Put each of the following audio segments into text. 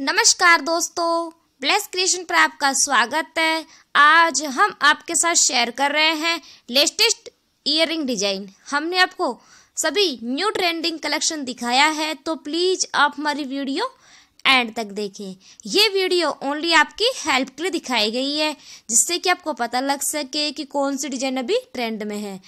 नमस्कार दोस्तों bless creation पर आपका स्वागत है आज हम आपके साथ शेयर कर रहे हैं लेटेस्ट इयर डिजाइन हमने आपको सभी न्यू ट्रेंडिंग कलेक्शन दिखाया है तो प्लीज़ आप हमारी वीडियो एंड तक देखें ये वीडियो ओनली आपकी हेल्प के लिए दिखाई गई है जिससे कि आपको पता लग सके कि कौन सी डिज़ाइन अभी ट्रेंड में है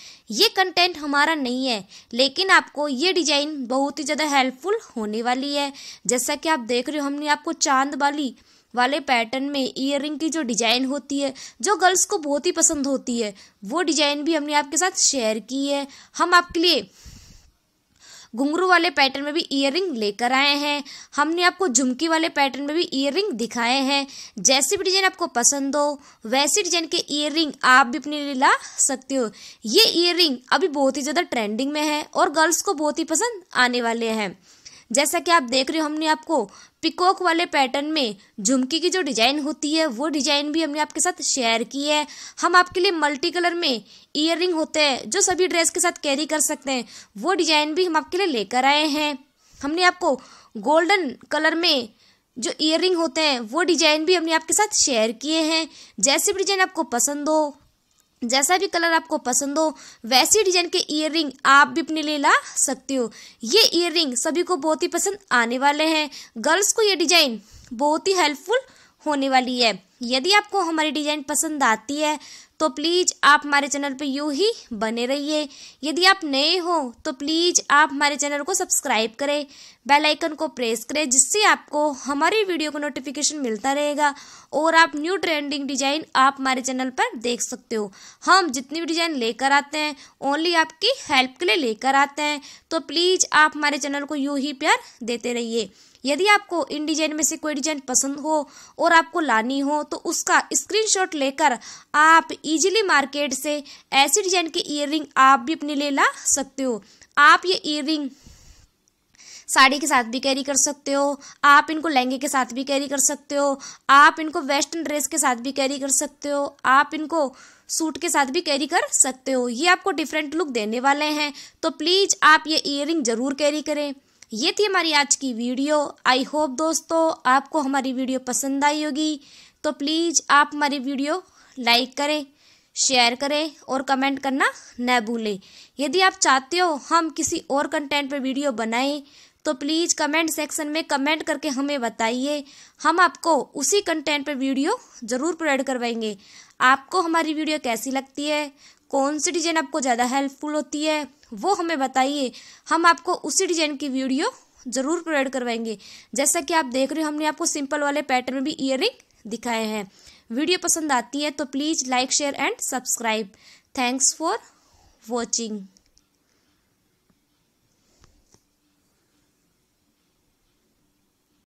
ये कंटेंट हमारा नहीं है लेकिन आपको ये डिज़ाइन बहुत ही ज़्यादा हेल्पफुल होने वाली है जैसा कि आप देख रहे हो हमने आपको चांद वाली वाले पैटर्न में इयर की जो डिज़ाइन होती है जो गर्ल्स को बहुत ही पसंद होती है वो डिज़ाइन भी हमने आपके साथ शेयर की है हम आपके लिए घुंगरू वाले पैटर्न में भी इयर लेकर आए हैं हमने आपको झुमकी वाले पैटर्न में भी इयर दिखाए हैं जैसे भी डिजाइन आपको पसंद हो वैसे डिजाइन के इयर आप भी अपने लिए ला सकते हो ये इयर अभी बहुत ही ज़्यादा ट्रेंडिंग में है और गर्ल्स को बहुत ही पसंद आने वाले हैं जैसा कि आप देख रहे हो हमने आपको पिकॉक वाले पैटर्न में झुमकी की जो डिज़ाइन होती है वो डिज़ाइन भी हमने आपके साथ शेयर की है हम आपके लिए मल्टी कलर में इयर होते हैं जो सभी ड्रेस के साथ कैरी कर सकते हैं वो डिज़ाइन भी हम आपके लिए लेकर आए हैं हमने आपको गोल्डन कलर में जो इयर होते हैं वो डिज़ाइन भी हमने आपके साथ शेयर किए हैं जैसे भी डिज़ाइन आपको पसंद हो जैसा भी कलर आपको पसंद हो वैसी डिजाइन के इयर आप भी अपने लिए ला सकते हो ये इयर सभी को बहुत ही पसंद आने वाले हैं गर्ल्स को ये डिजाइन बहुत ही हेल्पफुल होने वाली है यदि आपको हमारी डिजाइन पसंद आती है तो प्लीज़ आप हमारे चैनल पर यूँ ही बने रहिए यदि आप नए हो तो प्लीज़ आप हमारे चैनल को सब्सक्राइब करें बेल आइकन को प्रेस करें जिससे आपको हमारी वीडियो का नोटिफिकेशन मिलता रहेगा और आप न्यू ट्रेंडिंग डिजाइन आप हमारे चैनल पर देख सकते हो हम जितनी भी डिजाइन लेकर आते हैं ओनली आपकी हेल्प के लिए लेकर आते हैं तो प्लीज़ आप हमारे चैनल को यूँ ही प्यार देते रहिए यदि आपको इन डिजाइन में से कोई डिजाइन पसंद हो और आपको लानी हो तो उसका स्क्रीनशॉट लेकर आप इजीली मार्केट से ऐसे डिजाइन के इयर आप भी अपने लिए ला सकते हो आप ये इयर साड़ी के साथ भी कैरी कर सकते हो आप इनको लहंगे के साथ भी कैरी कर सकते हो आप इनको वेस्टर्न ड्रेस के साथ भी कैरी कर सकते हो आप इनको सूट के साथ भी कैरी कर सकते हो ये आपको डिफरेंट लुक देने वाले हैं तो प्लीज़ आप ये इयर ज़रूर कैरी करें ये थी हमारी आज की वीडियो आई होप दोस्तों आपको हमारी वीडियो पसंद आई होगी तो प्लीज़ आप हमारी वीडियो लाइक करें शेयर करें और कमेंट करना न भूलें यदि आप चाहते हो हम किसी और कंटेंट पर वीडियो बनाएं तो प्लीज़ कमेंट सेक्शन में कमेंट करके हमें बताइए हम आपको उसी कंटेंट पर वीडियो ज़रूर प्रोवाइड करवाएंगे आपको हमारी वीडियो कैसी लगती है कौन सी डिज़ाइन आपको ज़्यादा हेल्पफुल होती है वो हमें बताइए हम आपको उसी डिज़ाइन की वीडियो ज़रूर प्रोवाइड करवाएंगे जैसा कि आप देख रहे हो हमने आपको सिंपल वाले पैटर्न में भी इयर दिखाए हैं वीडियो पसंद आती है तो please like share and subscribe thanks for watching